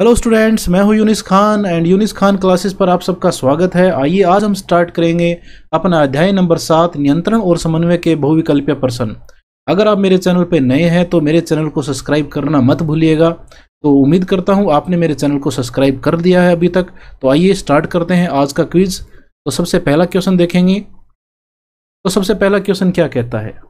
hello students मैं हूं Younis Khan and Younis Khan classes पर आप सबका स्वागत है आइए आज हम स्टार्ट करेंगे अपना अध्याय नंबर सात नियंत्रण और समन्वय के बहुविकल्पीय प्रश्न अगर आप मेरे चैनल पर नए हैं तो मेरे चैनल को सब्सक्राइब करना मत भूलिएगा तो उम्मीद करता हूं आपने मेरे चैनल को सब्सक्राइब कर दिया है अभी तक तो आइए स्टार्ट करते हैं आज का क्विज तो सबसे पहला क्वेश्चन देखेंगे तो सबसे पहला क्वेश्चन क्या कहता है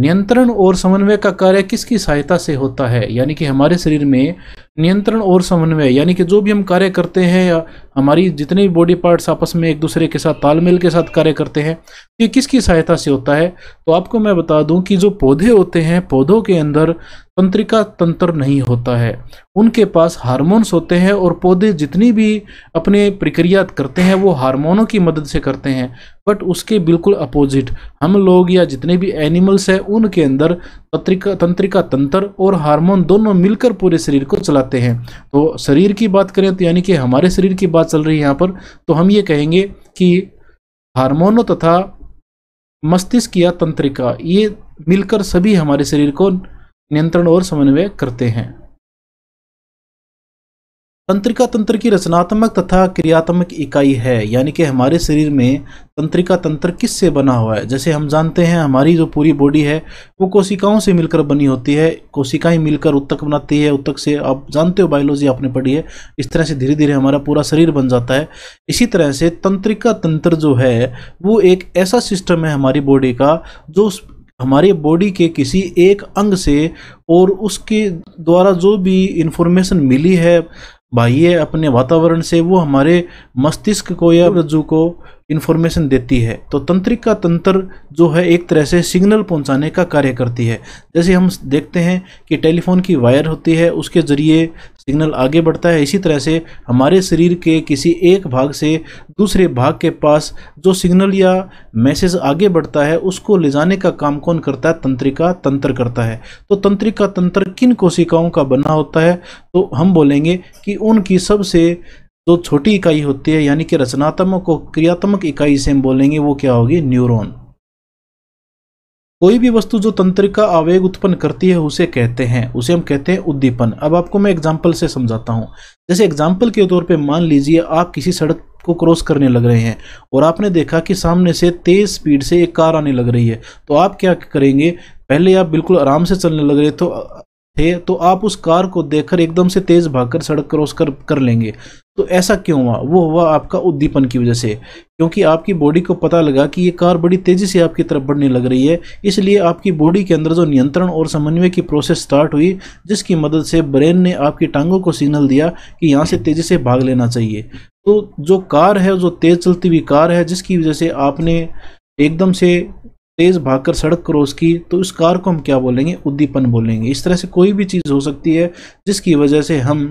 नियंत्रण और समन्वय का कार्य किसकी सहायता से होता है यानी कि हमारे शरीर में नियंत्रण और समन्वय यानी कि जो भी हम कार्य करते हैं या हमारी जितने भी बॉडी पार्ट्स आपस में एक दूसरे के साथ तालमेल के साथ कार्य करते हैं ये किसकी सहायता से होता है तो आपको मैं बता दूं कि जो पौधे होते हैं पौधों के अंदर तंत्रिका तंत्र नहीं होता है उनके पास हार्मोन्स होते हैं और पौधे जितनी भी अपने प्रक्रिया करते हैं वो हारमोनों की मदद से करते हैं बट उसके बिल्कुल अपोजिट हम लोग या जितने भी एनिमल्स हैं उनके अंदर तंत्रिका तंत्रिका तंत्र और हार्मोन दोनों मिलकर पूरे शरीर को चलाते हैं तो शरीर की बात करें तो यानी कि हमारे शरीर की बात चल रही है यहाँ पर तो हम ये कहेंगे कि हार्मोनों तथा मस्तिष्क या तंत्रिका ये मिलकर सभी हमारे शरीर को नियंत्रण और समन्वय करते हैं तंत्रिका तंत्र की रचनात्मक तथा क्रियात्मक इकाई है यानी कि हमारे शरीर में तंत्रिका तंत्र किससे बना हुआ है जैसे हम जानते हैं हमारी जो पूरी बॉडी है वो कोशिकाओं से मिलकर बनी होती है कोशिकाएं मिलकर उत्तक बनाती है उत्तक से आप जानते हो बायोलॉजी आपने पढ़ी है इस तरह से धीरे धीरे हमारा पूरा शरीर बन जाता है इसी तरह से तंत्रिका तंत्र जो है वो एक ऐसा सिस्टम है हमारी बॉडी का जो हमारे बॉडी के किसी एक अंग से और उसके द्वारा जो भी इन्फॉर्मेशन मिली है बाह्य अपने वातावरण से वो हमारे मस्तिष्क को या रज्जू को इन्फॉर्मेशन देती है तो तंत्रिक का तंत्र जो है एक तरह से सिग्नल पहुंचाने का कार्य करती है जैसे हम देखते हैं कि टेलीफोन की वायर होती है उसके ज़रिए सिग्नल आगे बढ़ता है इसी तरह से हमारे शरीर के किसी एक भाग से दूसरे भाग के पास जो सिग्नल या मैसेज आगे बढ़ता है उसको ले जाने का काम कौन करता है तंत्रिका तंत्र करता है तो तंत्रिका तंत्र किन कोशिकाओं का बना होता है तो हम बोलेंगे कि उनकी सबसे जो छोटी इकाई होती है यानी कि रचनात्मक और क्रियात्मक इकाई से हम बोलेंगे वो क्या होगी न्यूरोन कोई भी वस्तु जो तंत्रिका आवेग उत्पन्न करती है उसे कहते हैं उसे हम कहते हैं उद्दीपन अब आपको मैं एग्जाम्पल से समझाता हूँ जैसे एग्जाम्पल के तौर पे मान लीजिए आप किसी सड़क को क्रॉस करने लग रहे हैं और आपने देखा कि सामने से तेज़ स्पीड से एक कार आने लग रही है तो आप क्या करेंगे पहले आप बिल्कुल आराम से चलने लग रहे तो थे तो आप उस कार को देखकर एकदम से तेज़ भागकर सड़क क्रॉस कर कर लेंगे तो ऐसा क्यों हुआ वो हुआ आपका उद्दीपन की वजह से क्योंकि आपकी बॉडी को पता लगा कि ये कार बड़ी तेज़ी से आपकी तरफ बढ़ने लग रही है इसलिए आपकी बॉडी के अंदर जो नियंत्रण और समन्वय की प्रोसेस स्टार्ट हुई जिसकी मदद से ब्रेन ने आपकी टांगों को सिग्नल दिया कि यहाँ से तेज़ी से भाग लेना चाहिए तो जो कार है जो तेज़ चलती हुई कार है जिसकी वजह से आपने एकदम से तेज़ भागकर सड़क क्रॉस की तो इस कार को हम क्या बोलेंगे उद्दीपन बोलेंगे इस तरह से कोई भी चीज़ हो सकती है जिसकी वजह से हम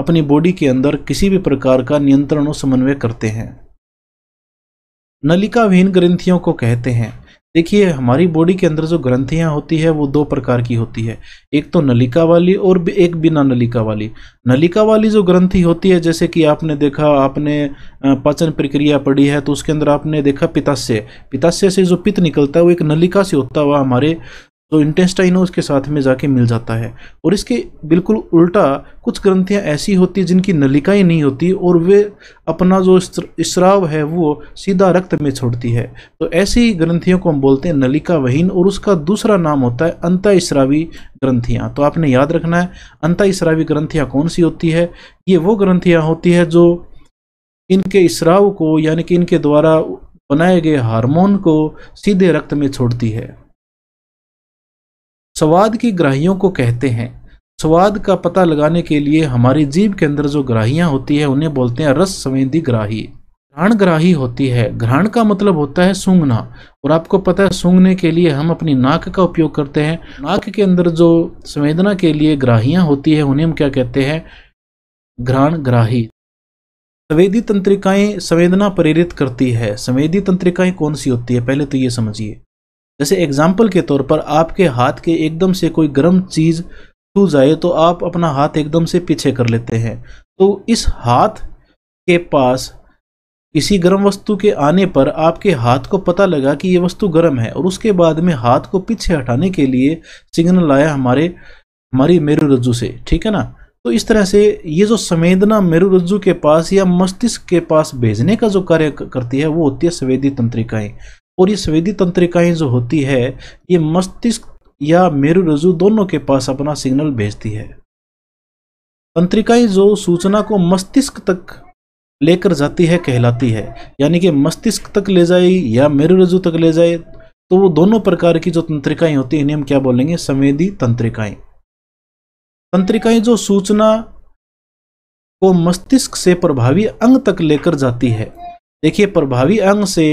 अपनी बॉडी के अंदर किसी भी प्रकार का नियंत्रण और समन्वय करते हैं नलिका विहीन ग्रंथियों को कहते हैं देखिए हमारी बॉडी के अंदर जो ग्रंथियां होती है वो दो प्रकार की होती है एक तो नलिका वाली और एक बिना नलिका वाली नलिका वाली जो ग्रंथि होती है जैसे कि आपने देखा आपने पाचन प्रक्रिया पढ़ी है तो उसके अंदर आपने देखा पिताशय पिताशय से जो पित्त निकलता है वो एक नलिका से होता हुआ हमारे तो इंटेस्टाइनो उसके साथ में जाके मिल जाता है और इसके बिल्कुल उल्टा कुछ ग्रंथियां ऐसी होती हैं जिनकी नलिकाएं नहीं होती और वे अपना जो इसराव है वो सीधा रक्त में छोड़ती है तो ऐसी ग्रंथियों को हम बोलते हैं नलिका वहीन और उसका दूसरा नाम होता है इसरावी ग्रंथियाँ तो आपने याद रखना है इसरावी ग्रंथियाँ कौन सी होती है ये वो ग्रंथियाँ होती है जो इनके इसराव को यानी कि इनके द्वारा बनाए गए हार्मोन को सीधे रक्त में छोड़ती है स्वाद की ग्राहियों को कहते हैं स्वाद का पता लगाने के लिए हमारी जीव के अंदर जो ग्राहियाँ होती है उन्हें बोलते हैं रस संवेदी ग्राही घ्राण ग्राही होती है घ्राण का मतलब होता है सूंघना और आपको पता है सूंघने के लिए हम अपनी नाक का उपयोग करते हैं नाक के अंदर जो संवेदना के लिए ग्राहियाँ होती है उन्हें हम क्या कहते हैं घ्राण ग्राही संवेदी तंत्रिकाएं संवेदना प्रेरित करती है संवेदी तंत्रिकाएं कौन सी होती है पहले तो ये समझिए जैसे एग्जाम्पल के तौर पर आपके हाथ के एकदम से कोई गर्म चीज़ छू जाए तो आप अपना हाथ एकदम से पीछे कर लेते हैं तो इस हाथ के पास किसी गर्म वस्तु के आने पर आपके हाथ को पता लगा कि ये वस्तु गर्म है और उसके बाद में हाथ को पीछे हटाने के लिए सिग्नल आया हमारे हमारी मेरु रज्जु से ठीक है ना तो इस तरह से ये जो संवेदना मेरु रज्जु के पास या मस्तिष्क के पास भेजने का जो कार्य करती है वो होती है संवेदी तंत्रिकाएं और ये संवेदी तंत्रिकाएं जो होती है ये मस्तिष्क या मेरु रजू दोनों के पास अपना सिग्नल भेजती है तंत्रिकाएं जो सूचना को मस्तिष्क तक लेकर जाती है कहलाती है यानी कि मस्तिष्क तक ले जाए या मेरु रजु तक ले जाए तो वो दोनों प्रकार की जो तंत्रिकाएं होती हैं इन्हें हम क्या बोलेंगे संवेदी तंत्रिकाएं तंत्रिकाएं जो सूचना को मस्तिष्क से प्रभावी अंग तक लेकर जाती है देखिए प्रभावी अंग से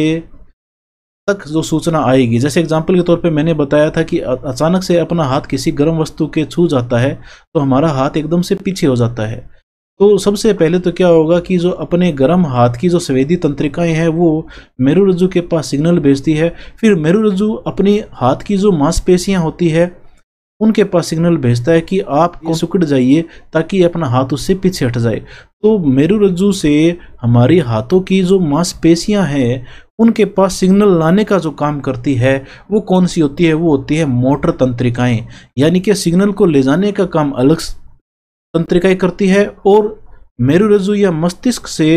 तक जो सूचना आएगी जैसे एग्जाम्पल के तौर पे मैंने बताया था कि अचानक से अपना हाथ किसी गर्म वस्तु के छू जाता है तो हमारा हाथ एकदम से पीछे हो जाता है तो सबसे पहले तो क्या होगा कि जो अपने गर्म हाथ की जो संवेदी तंत्रिकाएं हैं वो मेरुरज्जु के पास सिग्नल भेजती है फिर मेरुरज्जु अपनी हाथ की जो मांसपेशियां होती है उनके पास सिग्नल भेजता है कि आप सिकुड़ जाइए ताकि अपना हाथ उससे पीछे हट जाए तो मेरू रज्जू से हमारी हाथों की जो मांसपेशियां हैं उनके पास सिग्नल लाने का जो काम करती है वो कौन सी होती है वो होती है मोटर तंत्रिकाएं यानी कि सिग्नल को ले जाने का काम अलग तंत्रिकाएं करती है और मेरुरज्जु या मस्तिष्क से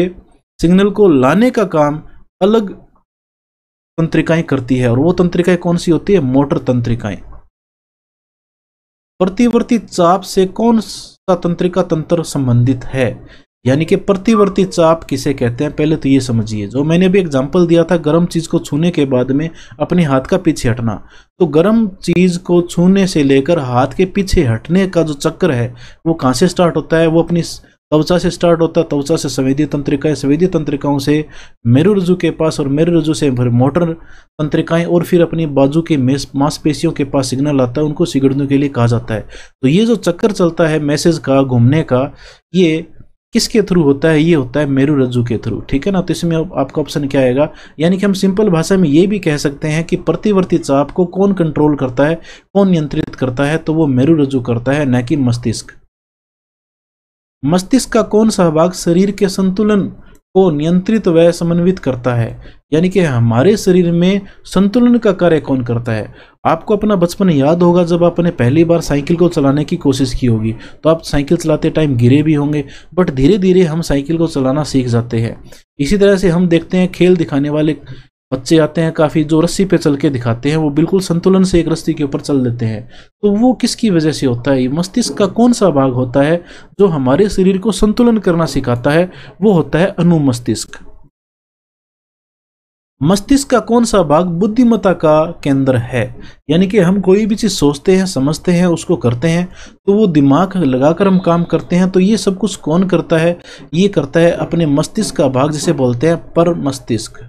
सिग्नल को लाने का काम अलग तंत्रिकाएं करती है और वो तंत्रिकाएं कौन सी होती है मोटर तंत्रिकाएं प्रतिवर्ती चाप से कौन सा तंत्रिका तंत्र संबंधित है यानी कि प्रतिवर्ती चाप किसे कहते हैं पहले तो ये समझिए जो मैंने भी एग्जाम्पल दिया था गर्म चीज़ को छूने के बाद में अपने हाथ का पीछे हटना तो गर्म चीज़ को छूने से लेकर हाथ के पीछे हटने का जो चक्र है वो कहाँ से स्टार्ट होता है वो अपनी तवचा से स्टार्ट होता है तवचा से संवेदी तंत्रिकाएं संवेदी तंत्रिकाओं से मेरु रजू के पास और मेरु रजू से फिर मोटर तंत्रिकाएं और फिर अपनी बाजू के मांसपेशियों के पास सिग्नल आता है उनको सिगड़ने के लिए कहा जाता है तो ये जो चक्कर चलता है मैसेज का घूमने का ये किसके थ्रू होता है ये होता है मेरु रज्जु के थ्रू ठीक है ना तो इसमें आपका ऑप्शन क्या आएगा यानी कि हम सिंपल भाषा में ये भी कह सकते हैं कि प्रतिवर्ती चाप को कौन कंट्रोल करता है कौन नियंत्रित करता है तो वो मेरु रज्जु करता है न कि मस्तिष्क मस्तिष्क का कौन सहभाग शरीर के संतुलन को नियंत्रित व समन्वित करता है यानी कि हमारे शरीर में संतुलन का कार्य कौन करता है आपको अपना बचपन याद होगा जब आपने पहली बार साइकिल को चलाने की कोशिश की होगी तो आप साइकिल चलाते टाइम गिरे भी होंगे बट धीरे धीरे हम साइकिल को चलाना सीख जाते हैं इसी तरह से हम देखते हैं खेल दिखाने वाले बच्चे आते हैं काफ़ी जो रस्सी पे चल के दिखाते हैं वो बिल्कुल संतुलन से एक रस्सी के ऊपर चल देते हैं तो वो किसकी वजह से होता है मस्तिष्क का कौन सा भाग होता है जो हमारे शरीर को संतुलन करना सिखाता है वो होता है अनुमस्तिष्क मस्तिष्क का कौन सा भाग बुद्धिमत्ता का केंद्र है यानी कि हम कोई भी चीज़ सोचते हैं समझते हैं उसको करते हैं तो वो दिमाग लगाकर हम काम करते हैं तो ये सब कुछ कौन करता है ये करता है अपने मस्तिष्क का भाग जिसे बोलते हैं पर मस्तिष्क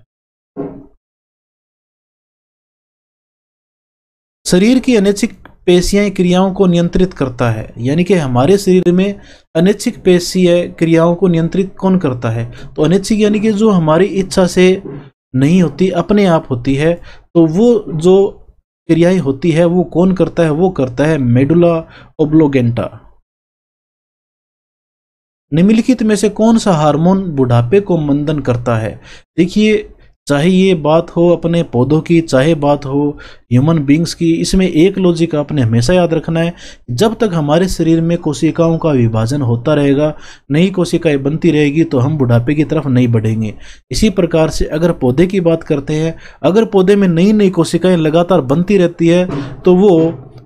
शरीर की अनैच्छिक पेशियाँ क्रियाओं को नियंत्रित करता है यानी कि हमारे शरीर में अनैच्छिक पेशीय क्रियाओं को नियंत्रित कौन करता है तो अनैच्छिक यानी कि जो हमारी इच्छा से नहीं होती अपने आप होती है तो वो जो क्रियाएं होती है वो कौन करता है वो करता है मेडुला ओब्लोगेंटा निम्नलिखित में से कौन सा हार्मोन बुढ़ापे को मंदन करता है देखिए चाहे ये बात हो अपने पौधों की चाहे बात हो ह्यूमन बींग्स की इसमें एक लॉजिक आपने हमेशा याद रखना है जब तक हमारे शरीर में कोशिकाओं का विभाजन होता रहेगा नई कोशिकाएं बनती रहेगी तो हम बुढ़ापे की तरफ नहीं बढ़ेंगे इसी प्रकार से अगर पौधे की बात करते हैं अगर पौधे में नई नई कोशिकाएँ लगातार बनती रहती है तो वो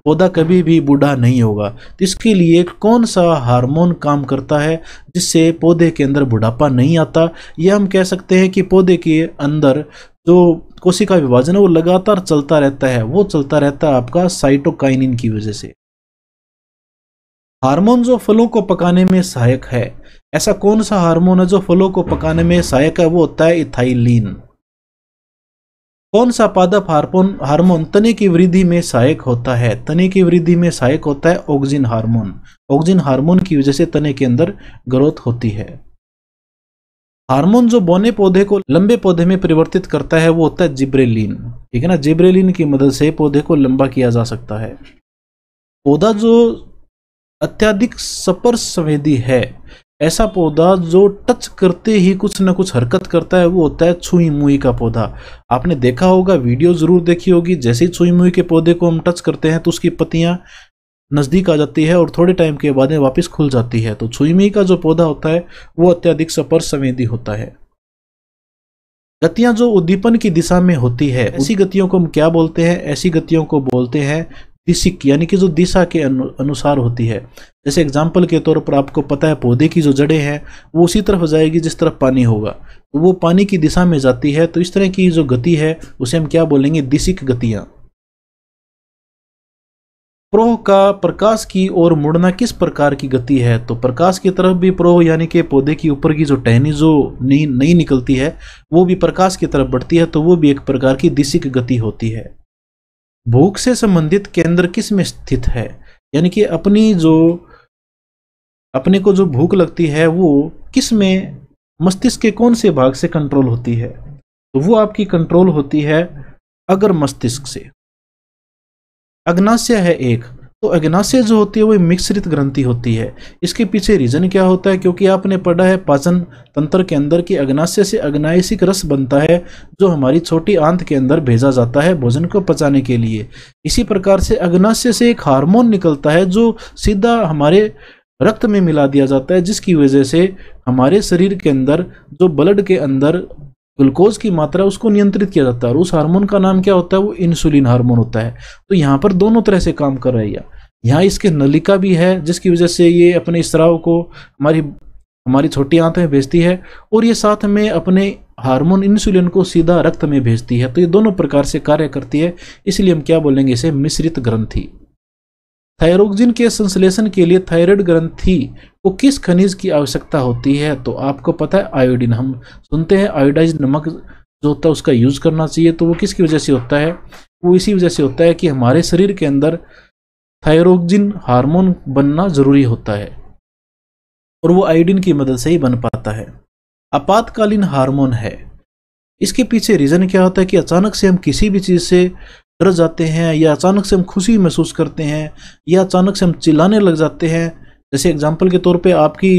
पौधा कभी भी बूढ़ा नहीं होगा तो इसके लिए कौन सा हार्मोन काम करता है जिससे पौधे के अंदर बुढ़ापा नहीं आता यह हम कह सकते हैं कि पौधे के अंदर जो कोशिका विभाजन है वो लगातार चलता रहता है वो चलता रहता है आपका साइटोकाइनिन की वजह से हार्मोन जो फलों को पकाने में सहायक है ऐसा कौन सा हार्मोन है जो फलों को पकाने में सहायक है वो होता है इथाइलिन कौन सा पादप हार्मोन हार्मोन तने की वृद्धि में सहायक होता है तने की वृद्धि में सहायक होता है ऑक्सीजन हार्मोन ऑक्सीजन हार्मोन की वजह से तने के अंदर ग्रोथ होती है हार्मोन जो बोने पौधे को लंबे पौधे में परिवर्तित करता है वो होता है जिब्रेलिन ठीक है ना जिब्रेलिन की मदद से पौधे को लंबा किया जा सकता है पौधा जो अत्यधिक सपर संवेदी है ऐसा पौधा जो टच करते ही कुछ ना कुछ हरकत करता है वो होता है छुई मुई का पौधा आपने देखा होगा वीडियो ज़रूर देखी होगी जैसे ही छुई मुई के पौधे को हम टच करते हैं तो उसकी पत्तियां नज़दीक आ जाती है और थोड़े टाइम के बाद में वापस खुल जाती है तो छुई मुई का जो पौधा होता है वो अत्यधिक सपर संवेदी होता है गतियां जो उद्दीपन की दिशा में होती है ऐसी गतियों को हम क्या बोलते हैं ऐसी गतियों को बोलते हैं दिशिक यानी कि जो दिशा के अनुसार होती है जैसे एग्जाम्पल के तौर पर आपको पता है पौधे की जो जड़ें हैं वो उसी तरफ जाएगी जिस तरफ पानी होगा तो वो पानी की दिशा में जाती है तो इस तरह की जो गति है उसे हम क्या बोलेंगे दिशिक गतियाँ प्रोह का प्रकाश की ओर मुड़ना किस प्रकार की गति है तो प्रकाश की तरफ भी प्रोह यानी कि पौधे की ऊपर की जो टहनी जो नहीं निकलती है वो भी प्रकाश की तरफ बढ़ती है तो वो भी एक प्रकार की दिशिक गति होती है भूख से संबंधित केंद्र किस में स्थित है यानी कि अपनी जो अपने को जो भूख लगती है वो किस में मस्तिष्क के कौन से भाग से कंट्रोल होती है तो वो आपकी कंट्रोल होती है अगर मस्तिष्क से अग्नाशय है एक तो अग्नाशय जो होती है वो मिश्रित ग्रंथि होती है इसके पीछे रीजन क्या होता है क्योंकि आपने पढ़ा है पाचन तंत्र के अंदर कि अग्नाशय से अग्नाशिक रस बनता है जो हमारी छोटी आंत के अंदर भेजा जाता है भोजन को पचाने के लिए इसी प्रकार से अग्नाशय से एक हार्मोन निकलता है जो सीधा हमारे रक्त में मिला दिया जाता है जिसकी वजह से हमारे शरीर के अंदर जो ब्लड के अंदर ग्लूकोज की मात्रा उसको नियंत्रित किया जाता है और उस हार्मोन का नाम क्या होता है वो इंसुलिन हार्मोन होता है तो यहाँ पर दोनों तरह से काम कर रही है यहाँ इसके नलिका भी है जिसकी वजह से ये अपने स्त्राव को हमारी हमारी छोटी आंत में भेजती है और ये साथ में अपने हार्मोन इंसुलिन को सीधा रक्त में भेजती है तो ये दोनों प्रकार से कार्य करती है इसलिए हम क्या बोलेंगे इसे मिश्रित ग्रंथी थायरोक्जिन के संश्लेषण के लिए थायराइड ग्रंथि को किस खनिज की आवश्यकता होती है तो आपको पता है आयोडीन हम सुनते हैं आयोडाइज नमक जो होता है उसका यूज़ करना चाहिए तो वो किसकी वजह से होता है वो इसी वजह से होता है कि हमारे शरीर के अंदर थायरोक्जिन हार्मोन बनना ज़रूरी होता है और वो आयोडीन की मदद से ही बन पाता है आपातकालीन हार्मोन है इसके पीछे रीज़न क्या होता है कि अचानक से हम किसी भी चीज़ से डर जाते हैं या अचानक से हम खुशी महसूस करते हैं या अचानक से हम चिल्लाने लग जाते हैं जैसे एग्जांपल के तौर पे आपकी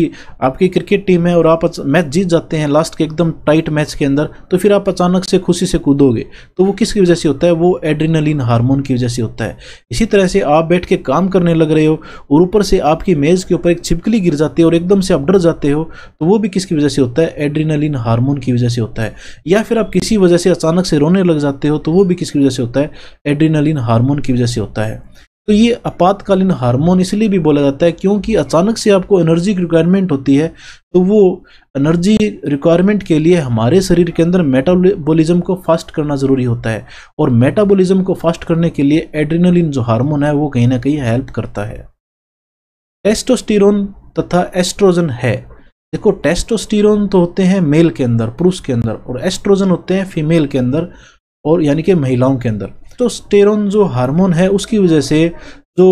आपकी क्रिकेट टीम है और आप मैच जीत जाते हैं लास्ट के एकदम टाइट मैच के अंदर तो फिर आप अचानक से खुशी से कूदोगे तो वो किसकी वजह से होता है वो एड्रिनलिन हार्मोन की वजह से होता है इसी तरह से आप बैठ के काम करने लग रहे हो और ऊपर से आपकी मेज़ के ऊपर एक छिपकली गिर जाती है और एकदम से आप डर जाते हो तो वो भी किसकी वजह से होता है एड्रीनलिन हारमोन की वजह से होता है या फिर आप किसी वजह से अचानक से रोने लग जाते हो तो वो भी किसकी वजह से होता है एड्रीनलिन हारमोन की वजह से होता है तो ये आपातकालीन हार्मोन इसलिए भी बोला जाता है क्योंकि अचानक से आपको एनर्जी की रिक्वायरमेंट होती है तो वो एनर्जी रिक्वायरमेंट के लिए हमारे शरीर के अंदर मेटाबॉलिज्म को फास्ट करना ज़रूरी होता है और मेटाबॉलिज्म को फास्ट करने के लिए एड्रिनलिन जो हार्मोन है वो कहीं ना कहीं हेल्प करता है टेस्टोस्टिरोन तथा एस्ट्रोजन है देखो टेस्टोस्टिरोन तो होते हैं मेल के अंदर पुरुष के अंदर और एस्ट्रोजन होते हैं फीमेल के अंदर और यानी कि महिलाओं के अंदर टेस्टोस्टेरोन जो हार्मोन है उसकी वजह से जो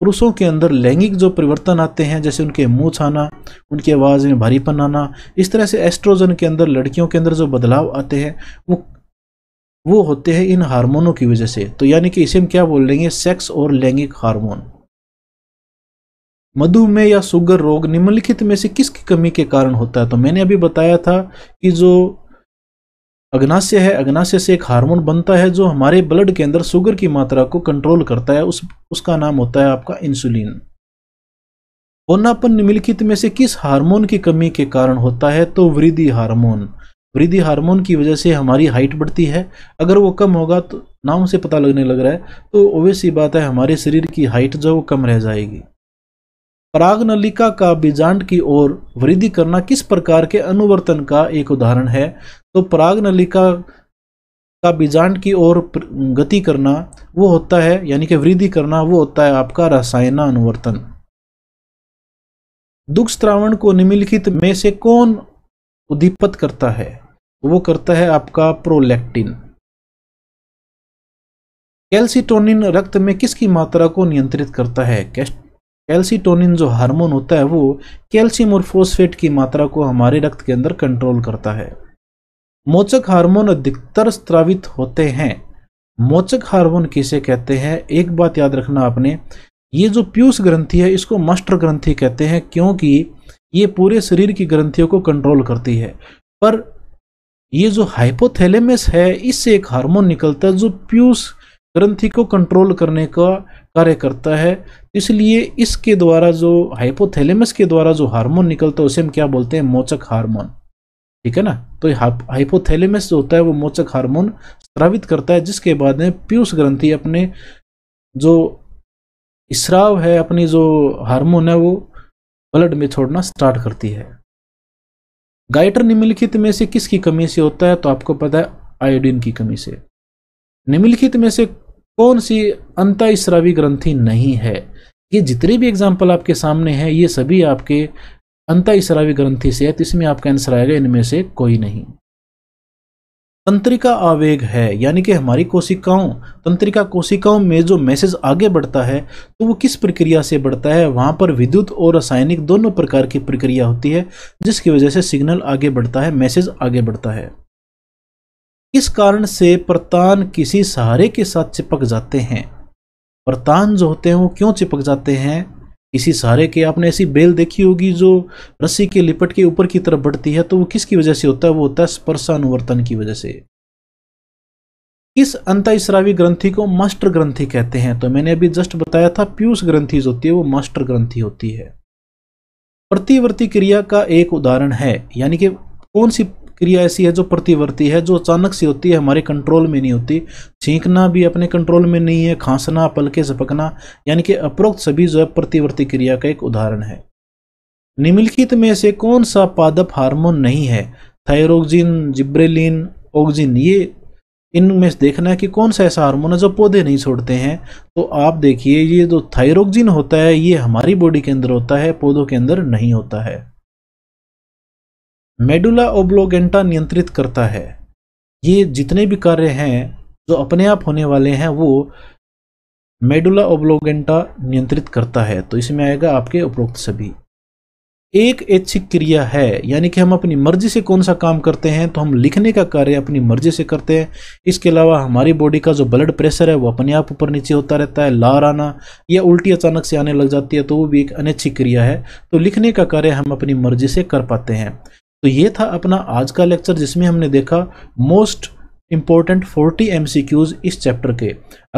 पुरुषों के अंदर लैंगिक जो परिवर्तन आते हैं जैसे उनके मुँह छाना उनकी आवाज़ में भारीपन आना इस तरह से एस्ट्रोजन के अंदर लड़कियों के अंदर जो बदलाव आते हैं वो वो होते हैं इन हार्मोनों की वजह से तो यानी कि इसे हम क्या बोल लेंगे सेक्स और लैंगिक हार्मोन मधुमेह या शुगर रोग निम्नलिखित में से किसकी कमी के कारण होता है तो मैंने अभी बताया था कि जो अग्नाशय है अग्नाशय से एक हार्मोन बनता है जो हमारे ब्लड के अंदर शुगर की मात्रा को कंट्रोल करता है उस उसका नाम होता है आपका इंसुलिन ओनापन निम्नलिखित में से किस हार्मोन की कमी के कारण होता है तो वृद्धि हार्मोन वृद्धि हार्मोन की वजह से हमारी हाइट बढ़ती है अगर वो कम होगा तो नाम से पता लगने लग रहा है तो ओवियस ही बात है हमारे शरीर की हाइट जो वो कम रह जाएगी पराग नलिका का बीजांड की ओर वृद्धि करना किस प्रकार के अनुवर्तन का एक उदाहरण है तो पराग नलिका का बीजांड की ओर गति करना वो होता है यानी कि वृद्धि करना वो होता है आपका रसायना अनुवर्तन दुख श्रावण को निम्नलिखित में से कौन उद्दीपित करता है वो करता है आपका प्रोलैक्टिन कैल्सिटोनिन रक्त में किसकी मात्रा को नियंत्रित करता है कैल्सिटोनिन जो हार्मोन होता है वो कैल्शियम और फोस्फेट की मात्रा को हमारे रक्त के अंदर कंट्रोल करता है मोचक हार्मोन अधिकतर स्त्रावित होते हैं मोचक हार्मोन किसे कहते हैं एक बात याद रखना आपने ये जो प्यूस ग्रंथि है इसको मास्टर ग्रंथि कहते हैं क्योंकि ये पूरे शरीर की ग्रंथियों को कंट्रोल करती है पर ये जो हाइपोथैलेमस है इससे एक हार्मोन निकलता है जो प्यूस ग्रंथि को कंट्रोल करने का कार्य करता है इसलिए इसके द्वारा जो हाइपोथैलेमस के द्वारा जो हार्मोन निकलता है उसे हम क्या बोलते हैं मोचक हार्मोन ठीक है ना तो हाइपोथैलेमस जो होता है वो मोचक हार्मोन स्रावित करता है जिसके बाद में पीयूष ग्रंथि अपने जो स्राव है अपनी जो हार्मोन है वो ब्लड में छोड़ना स्टार्ट करती है गाइटर निम्नलिखित में से किसकी कमी से होता है तो आपको पता है आयोडीन की कमी से निम्नलिखित में से कौन सी अंतःस्रावी ग्रंथि नहीं है ये जितने भी एग्जाम्पल आपके सामने हैं ये सभी आपके अंता इसरावी ग्रंथि से है तो इसमें आपका आंसर आएगा इनमें से कोई नहीं तंत्रिका आवेग है यानी कि हमारी कोशिकाओं तंत्रिका कोशिकाओं में जो मैसेज आगे बढ़ता है तो वो किस प्रक्रिया से बढ़ता है वहाँ पर विद्युत और रासायनिक दोनों प्रकार की प्रक्रिया होती है जिसकी वजह से सिग्नल आगे बढ़ता है मैसेज आगे बढ़ता है किस कारण से प्रतान किसी सहारे के साथ चिपक जाते हैं प्रतान जो होते हैं वो क्यों चिपक जाते हैं किसी सारे के आपने ऐसी बेल देखी होगी जो रस्सी के लिपट के ऊपर की तरफ बढ़ती है तो वो किसकी वजह से होता है वो होता है स्पर्शानुवर्तन की वजह से इस इसरावी ग्रंथि को मास्टर ग्रंथि कहते हैं तो मैंने अभी जस्ट बताया था पीयूष ग्रंथि जो होती है वो मास्टर ग्रंथि होती है प्रतिवर्ती क्रिया का एक उदाहरण है यानी कि कौन सी क्रिया ऐसी है जो प्रतिवर्ती है जो अचानक सी होती है हमारे कंट्रोल में नहीं होती छींकना भी अपने कंट्रोल में नहीं है खांसना पलके झपकना यानी कि अपरोक्त सभी जो है प्रतिवर्ती क्रिया का एक उदाहरण है निम्नलिखित में से कौन सा पादप हार्मोन नहीं है थायरोक्जिन जिब्रेलिन ऑक्जिन ये इनमें देखना है कि कौन सा ऐसा हार्मोन है जो पौधे नहीं छोड़ते हैं तो आप देखिए ये जो थायरोक्जिन होता है ये हमारी बॉडी के अंदर होता है पौधों के अंदर नहीं होता है मेडुला ओब्लोगेंटा नियंत्रित करता है ये जितने भी कार्य हैं जो अपने आप होने वाले हैं वो मेडुला ओब्लोगेंटा नियंत्रित करता है तो इसमें आएगा आपके उपरोक्त सभी एक ऐच्छिक क्रिया है यानी कि हम अपनी मर्जी से कौन सा काम करते हैं तो हम लिखने का कार्य अपनी मर्जी से करते हैं इसके अलावा हमारी बॉडी का जो ब्लड प्रेशर है वो अपने आप ऊपर नीचे होता रहता है लार आना या उल्टी अचानक से आने लग जाती है तो वो भी एक अनैच्छिक क्रिया है तो लिखने का कार्य हम अपनी मर्जी से कर पाते हैं तो ये था अपना आज का लेक्चर जिसमें हमने देखा मोस्ट इम्पॉर्टेंट 40 एम इस चैप्टर के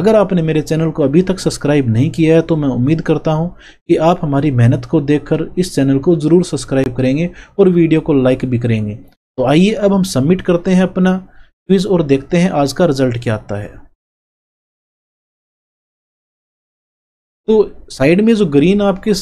अगर आपने मेरे चैनल को अभी तक सब्सक्राइब नहीं किया है तो मैं उम्मीद करता हूं कि आप हमारी मेहनत को देखकर इस चैनल को ज़रूर सब्सक्राइब करेंगे और वीडियो को लाइक भी करेंगे तो आइए अब हम सबमिट करते हैं अपना क्विज़ और देखते हैं आज का रिजल्ट क्या आता है तो साइड में जो ग्रीन आपके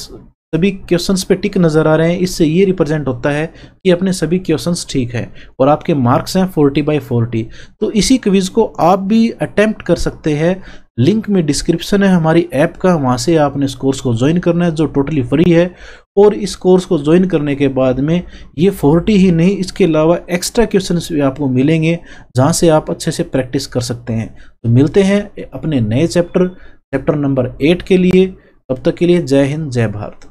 सभी क्वेश्चंस पे टिक नज़र आ रहे हैं इससे ये रिप्रेजेंट होता है कि अपने सभी क्वेश्चंस ठीक हैं और आपके मार्क्स हैं 40 बाई 40 तो इसी क्विज को आप भी अटैम्प्ट कर सकते हैं लिंक में डिस्क्रिप्शन है हमारी ऐप का वहाँ से आपने इस कोर्स को ज्वाइन करना है जो टोटली फ्री है और इस कोर्स को ज्वाइन करने के बाद में ये फोर्टी ही नहीं इसके अलावा एक्स्ट्रा क्वेश्चन भी आपको मिलेंगे जहाँ से आप अच्छे से प्रैक्टिस कर सकते हैं तो मिलते हैं अपने नए चैप्टर चैप्टर नंबर एट के लिए तब तक के लिए जय हिंद जय भारत